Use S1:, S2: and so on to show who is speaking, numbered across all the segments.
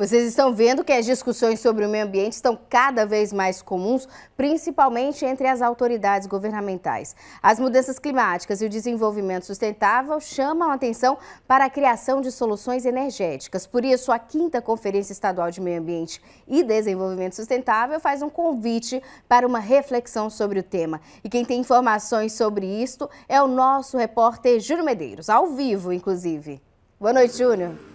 S1: Vocês estão vendo que as discussões sobre o meio ambiente estão cada vez mais comuns, principalmente entre as autoridades governamentais. As mudanças climáticas e o desenvolvimento sustentável chamam a atenção para a criação de soluções energéticas. Por isso, a 5 Conferência Estadual de Meio Ambiente e Desenvolvimento Sustentável faz um convite para uma reflexão sobre o tema. E quem tem informações sobre isto é o nosso repórter Júlio Medeiros, ao vivo, inclusive. Boa noite, Júnior.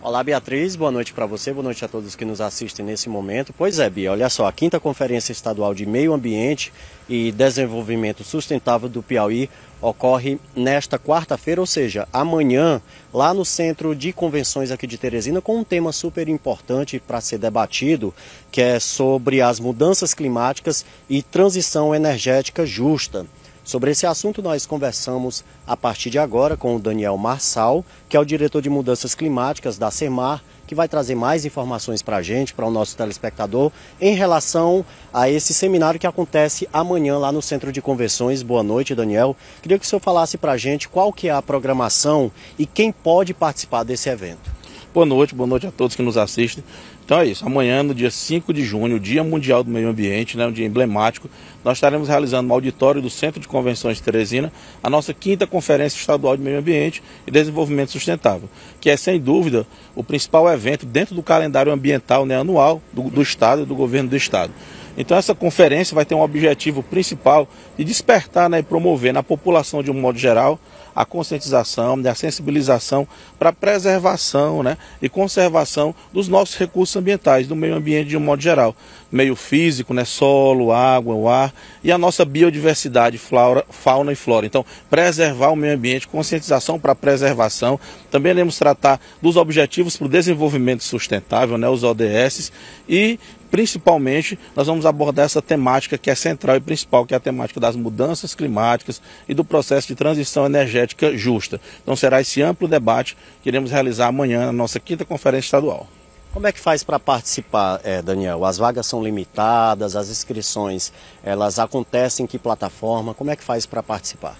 S1: Olá, Beatriz. Boa noite para você, boa noite a todos que nos assistem nesse momento. Pois é, Bia, olha só, a quinta Conferência Estadual de Meio Ambiente e Desenvolvimento Sustentável do Piauí ocorre nesta quarta-feira, ou seja, amanhã, lá no Centro de Convenções aqui de Teresina, com um tema super importante para ser debatido, que é sobre as mudanças climáticas e transição energética justa. Sobre esse assunto, nós conversamos a partir de agora com o Daniel Marçal, que é o diretor de mudanças climáticas da CEMAR, que vai trazer mais informações para a gente, para o nosso telespectador, em relação a esse seminário que acontece amanhã lá no Centro de Convenções. Boa noite, Daniel. Queria que o senhor falasse para a gente qual que é a programação e quem pode participar desse evento.
S2: Boa noite, boa noite a todos que nos assistem. Então é isso. Amanhã, no dia 5 de junho, Dia Mundial do Meio Ambiente, né, um dia emblemático, nós estaremos realizando no auditório do Centro de Convenções de Teresina a nossa quinta Conferência Estadual de Meio Ambiente e Desenvolvimento Sustentável, que é, sem dúvida, o principal evento dentro do calendário ambiental né, anual do, do Estado e do governo do Estado. Então essa conferência vai ter um objetivo principal de despertar né, e promover na população de um modo geral a conscientização, né, a sensibilização para a preservação né, e conservação dos nossos recursos ambientais, do meio ambiente de um modo geral. Meio físico, né, solo, água, o ar e a nossa biodiversidade, flora, fauna e flora. Então, preservar o meio ambiente, conscientização para a preservação. Também iremos tratar dos objetivos para o desenvolvimento sustentável, né, os ODS, e principalmente nós vamos abordar essa temática que é central e principal, que é a temática das mudanças climáticas e do processo de transição energética energética justa. Então será esse amplo debate que iremos realizar amanhã na nossa quinta conferência estadual.
S1: Como é que faz para participar, é, Daniel? As vagas são limitadas, as inscrições elas acontecem em que plataforma? Como é que faz para participar?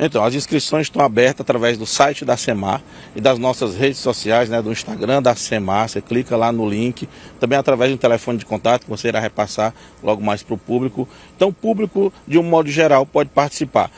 S1: Então, as inscrições estão abertas através do site da SEMAR e das nossas redes sociais,
S2: né, do Instagram da SEMAR, você clica lá no link, também através do um telefone de contato que você irá repassar logo mais para o público. Então, o público, de um modo geral, pode participar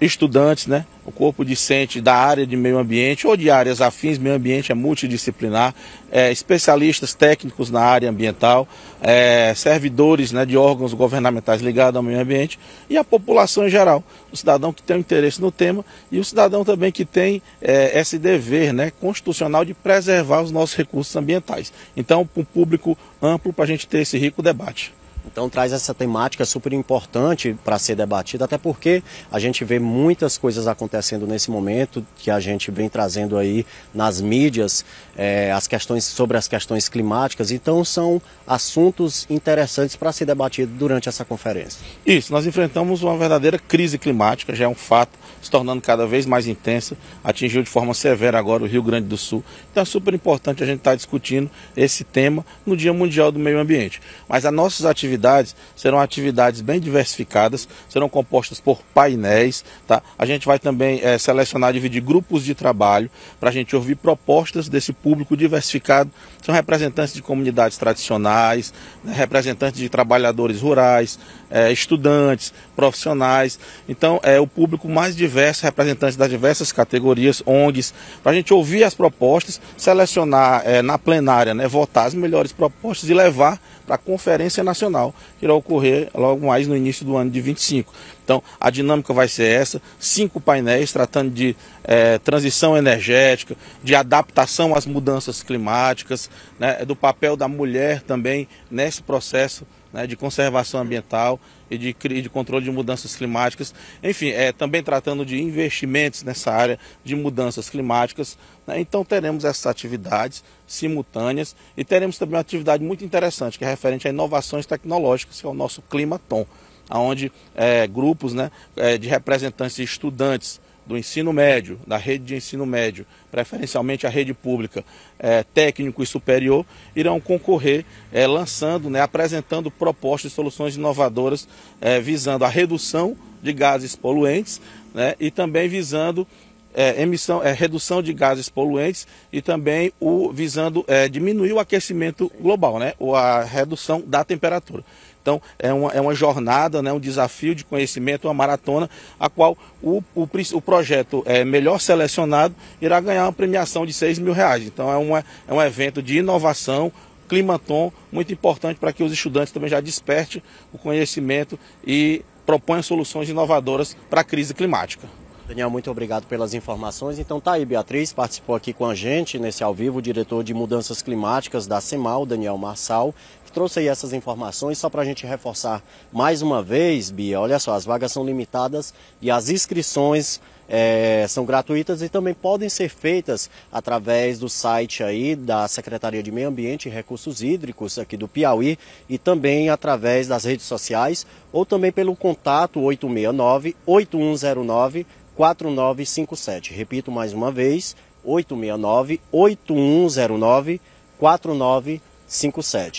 S2: estudantes, né? o corpo discente da área de meio ambiente ou de áreas afins, meio ambiente é multidisciplinar, é, especialistas técnicos na área ambiental, é, servidores né, de órgãos governamentais ligados ao meio ambiente e a população em geral, o cidadão que tem um interesse no tema e o cidadão também que tem é, esse dever né, constitucional de preservar
S1: os nossos recursos ambientais. Então, para um público amplo, para a gente ter esse rico debate. Então traz essa temática super importante para ser debatida, até porque a gente vê muitas coisas acontecendo nesse momento que a gente vem trazendo aí nas mídias é, as questões sobre as questões climáticas. Então são assuntos interessantes para ser debatido durante essa conferência.
S2: Isso, nós enfrentamos uma verdadeira crise climática, já é um fato, se tornando cada vez mais intensa, atingiu de forma severa agora o Rio Grande do Sul. Então é super importante a gente estar tá discutindo esse tema no Dia Mundial do Meio Ambiente. Mas as nossas atividades atividades serão atividades bem diversificadas, serão compostas por painéis. Tá? A gente vai também é, selecionar, dividir grupos de trabalho para a gente ouvir propostas desse público diversificado. São representantes de comunidades tradicionais, né, representantes de trabalhadores rurais, é, estudantes, profissionais. Então, é o público mais diverso, representantes das diversas categorias, ONGs, para a gente ouvir as propostas, selecionar é, na plenária, né, votar as melhores propostas e levar para a Conferência Nacional que irá ocorrer logo mais no início do ano de 25. Então, a dinâmica vai ser essa: cinco painéis tratando de eh, transição energética, de adaptação às mudanças climáticas, né, é do papel da mulher também nesse processo né, de conservação ambiental e de, de, controle de mudanças climáticas. Enfim, é, também tratando de investimentos nessa área de mudanças climáticas. Né, então teremos essas atividades simultâneas e teremos também uma atividade muito interessante, que é referente a inovações tecnológicas, que é o nosso Climatom, onde é, grupos né, é, de representantes de estudantes do ensino médio, da rede de ensino médio, preferencialmente a rede pública, é, técnico e superior, irão concorrer é, lançando, né, apresentando propostas e soluções inovadoras é, visando a redução de gases poluentes né, e também visando é, emissão, é, redução de gases poluentes e também o visando é, diminuir o aquecimento global, né? Ou a redução da temperatura. Então é uma, é uma jornada, né, um desafio de conhecimento, uma maratona, a qual o, o, o projeto é, melhor selecionado irá ganhar uma premiação de 6 mil reais. Então é, uma, é um evento de inovação, climatom, muito importante para que os estudantes também já
S1: despertem o conhecimento e proponham soluções inovadoras para a crise climática. Daniel, muito obrigado pelas informações. Então tá aí, Beatriz participou aqui com a gente nesse ao vivo, o diretor de mudanças climáticas da CEMAL, Daniel Marçal, que trouxe aí essas informações só para a gente reforçar mais uma vez, Bia, olha só, as vagas são limitadas e as inscrições é, são gratuitas e também podem ser feitas através do site aí da Secretaria de Meio Ambiente e Recursos Hídricos aqui do Piauí e também através das redes sociais ou também pelo contato 869 8109 4957. Repito mais uma vez, 869 8109 4957.